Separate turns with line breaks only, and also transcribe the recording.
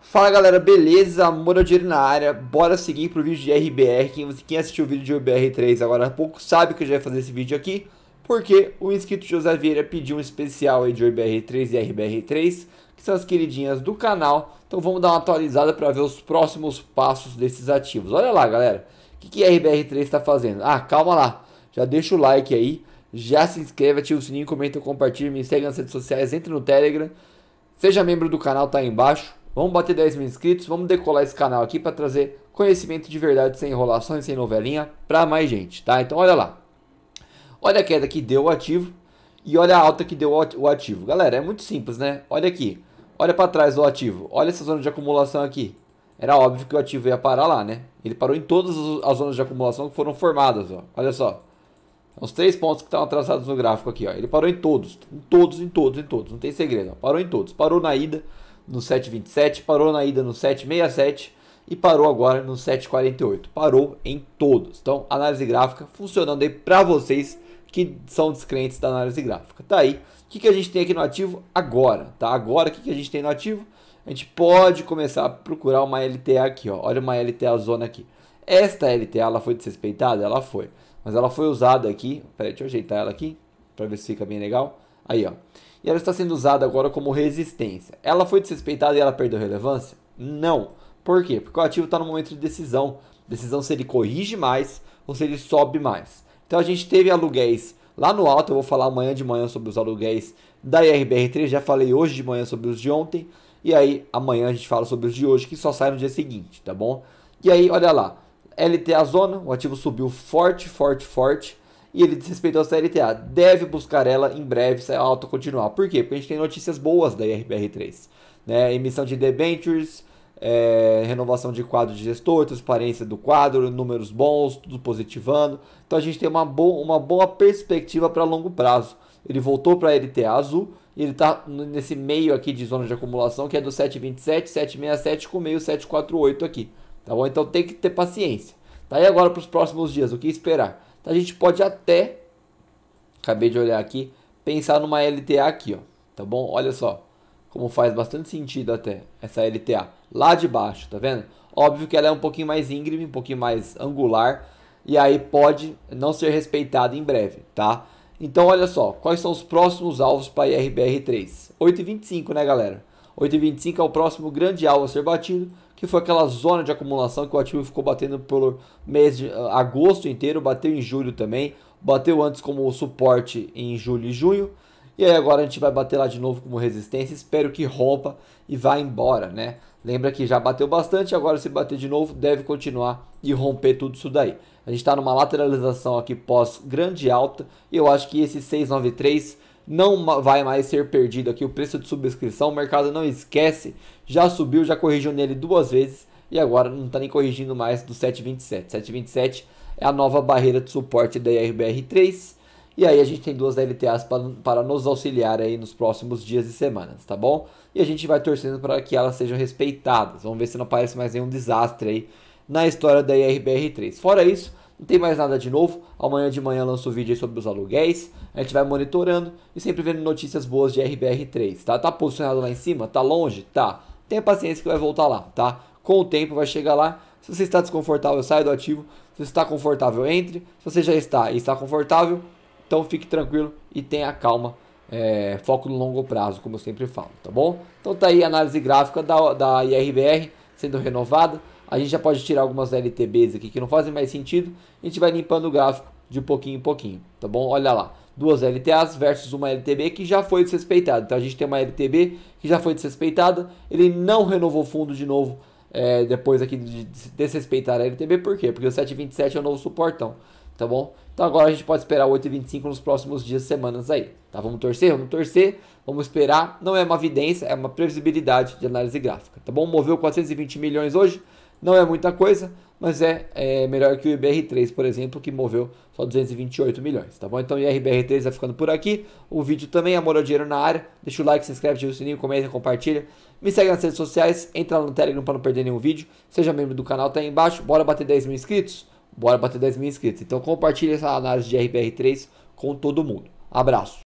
Fala galera, beleza? Morodiero é na área, bora seguir pro vídeo de RBR. Quem, quem assistiu o vídeo de RBR3 agora há pouco sabe que eu já ia fazer esse vídeo aqui, porque o inscrito José Vieira pediu um especial aí de RBR3 e RBR3, que são as queridinhas do canal. Então vamos dar uma atualizada para ver os próximos passos desses ativos. Olha lá galera, o que, que RBR3 está fazendo? Ah, calma lá, já deixa o like aí já se inscreva, ative o sininho, comenta, compartilha, me segue nas redes sociais, entre no Telegram. Seja membro do canal, tá aí embaixo. Vamos bater 10 mil inscritos, vamos decolar esse canal aqui para trazer conhecimento de verdade, sem enrolações, sem novelinha, para mais gente, tá? Então olha lá. Olha a queda que deu o ativo e olha a alta que deu o ativo. Galera, é muito simples, né? Olha aqui. Olha para trás o ativo. Olha essa zona de acumulação aqui. Era óbvio que o ativo ia parar lá, né? Ele parou em todas as zonas de acumulação que foram formadas, ó. Olha só. Os três pontos que estão atrasados no gráfico aqui, ó. Ele parou em todos, em todos, em todos, em todos. Não tem segredo, ó. Parou em todos. Parou na ida no 727, parou na ida no 767 e parou agora no 748. Parou em todos. Então, análise gráfica funcionando aí para vocês que são descrentes da análise gráfica. Tá aí. O que, que a gente tem aqui no ativo agora, tá? Agora, o que, que a gente tem no ativo? A gente pode começar a procurar uma LTA aqui, ó. Olha uma LTA zona aqui. Esta LTA, ela foi desrespeitada? Ela foi. Mas ela foi usada aqui. Peraí, deixa eu ajeitar ela aqui para ver se fica bem legal. Aí, ó. E ela está sendo usada agora como resistência. Ela foi desrespeitada e ela perdeu relevância? Não. Por quê? Porque o ativo está no momento de decisão. Decisão se ele corrige mais ou se ele sobe mais. Então a gente teve aluguéis lá no alto. Eu vou falar amanhã de manhã sobre os aluguéis da IRBR3. Já falei hoje de manhã sobre os de ontem. E aí amanhã a gente fala sobre os de hoje que só saem no dia seguinte, tá bom? E aí, olha lá. LTA zona, o ativo subiu forte, forte, forte. E ele desrespeitou essa LTA. Deve buscar ela em breve se a alta continuar. Por quê? Porque a gente tem notícias boas da irbr 3 Né? Emissão de debentures, é, renovação de quadro de gestor, transparência do quadro, números bons, tudo positivando. Então a gente tem uma, bo uma boa perspectiva para longo prazo. Ele voltou para a LTA azul e ele está nesse meio aqui de zona de acumulação que é do 727, 767 com meio 748 aqui. Tá bom? Então tem que ter paciência. Tá aí agora para os próximos dias, o que esperar? Então, a gente pode até, acabei de olhar aqui, pensar numa LTA aqui, ó. Tá bom? Olha só, como faz bastante sentido até essa LTA lá de baixo, tá vendo? Óbvio que ela é um pouquinho mais íngreme, um pouquinho mais angular e aí pode não ser respeitada em breve, tá? Então olha só, quais são os próximos alvos para IRBR3? 8,25, né, galera? 8,25 é o próximo grande alvo a ser batido que foi aquela zona de acumulação que o ativo ficou batendo por mês de ah, agosto inteiro, bateu em julho também, bateu antes como suporte em julho e junho. E aí agora a gente vai bater lá de novo como resistência, espero que rompa e vá embora, né? Lembra que já bateu bastante, agora se bater de novo deve continuar e romper tudo isso daí. A gente está numa lateralização aqui pós grande alta e eu acho que esse 693 não vai mais ser perdido aqui o preço de subscrição. O mercado não esquece, já subiu, já corrigiu nele duas vezes e agora não está nem corrigindo mais do 727. 727 é a nova barreira de suporte da IRBR3. E aí a gente tem duas LTAs para, nos auxiliar aí nos próximos dias e semanas, tá bom? E a gente vai torcendo para que elas sejam respeitadas. Vamos ver se não aparece mais nenhum desastre aí na história da IRBR3. Fora isso, não tem mais nada de novo. Amanhã de manhã lanço o vídeo sobre os aluguéis. A gente vai monitorando e sempre vendo notícias boas de RBR3, tá? Tá posicionado lá em cima? Tá longe? Tá. Tenha paciência que vai voltar lá, tá? Com o tempo vai chegar lá. Se você está desconfortável, sai do ativo. Se você está confortável, entre. Se você já está e está confortável, então fique tranquilo e tenha calma. É, foco no longo prazo, como eu sempre falo, tá bom? Então tá aí a análise gráfica da, da IRBR sendo renovada a gente já pode tirar algumas LTBs aqui que não fazem mais sentido. A gente vai limpando o gráfico de pouquinho em pouquinho, tá bom? Olha lá, duas LTAs versus uma LTB que já foi desrespeitada. Então a gente tem uma LTB que já foi desrespeitada, ele não renovou fundo de novo é, depois aqui de desrespeitar a LTB, por quê? Porque o 727 é o novo suportão, tá bom? Então agora a gente pode esperar o 825 nos próximos dias, semanas aí, tá? Vamos torcer, vamos torcer, vamos esperar. Não é uma evidência, é uma previsibilidade de análise gráfica, tá bom? Moveu 420 milhões hoje, não é muita coisa, mas é, é, melhor que o IBR3, por exemplo, que moveu só 228 milhões, tá bom? Então o IRBR3 vai ficando por aqui. O vídeo também, Amor ao Dinheiro na área. Deixa o like, se inscreve, ativa o sininho, comenta, compartilha. Me segue nas redes sociais, entra lá no Telegram para não perder nenhum vídeo. Seja membro do canal, tá aí embaixo. Bora bater 10 mil inscritos? Bora bater 10 mil inscritos. Então compartilha essa análise de IRBR3 com todo mundo. Abraço.